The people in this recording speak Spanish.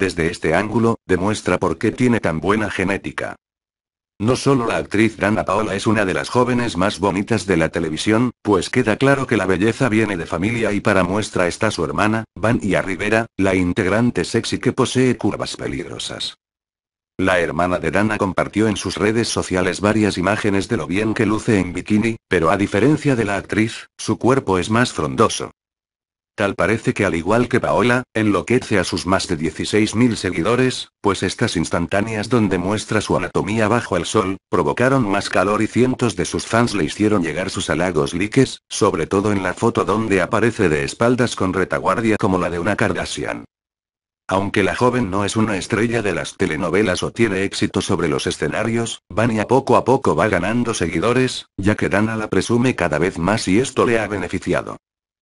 desde este ángulo, demuestra por qué tiene tan buena genética. No solo la actriz Dana Paola es una de las jóvenes más bonitas de la televisión, pues queda claro que la belleza viene de familia y para muestra está su hermana, Vania Rivera, la integrante sexy que posee curvas peligrosas. La hermana de Dana compartió en sus redes sociales varias imágenes de lo bien que luce en bikini, pero a diferencia de la actriz, su cuerpo es más frondoso parece que al igual que Paola, enloquece a sus más de 16.000 seguidores, pues estas instantáneas donde muestra su anatomía bajo el sol, provocaron más calor y cientos de sus fans le hicieron llegar sus halagos likes, sobre todo en la foto donde aparece de espaldas con retaguardia como la de una Kardashian. Aunque la joven no es una estrella de las telenovelas o tiene éxito sobre los escenarios, Vania poco a poco va ganando seguidores, ya que Dana la presume cada vez más y esto le ha beneficiado.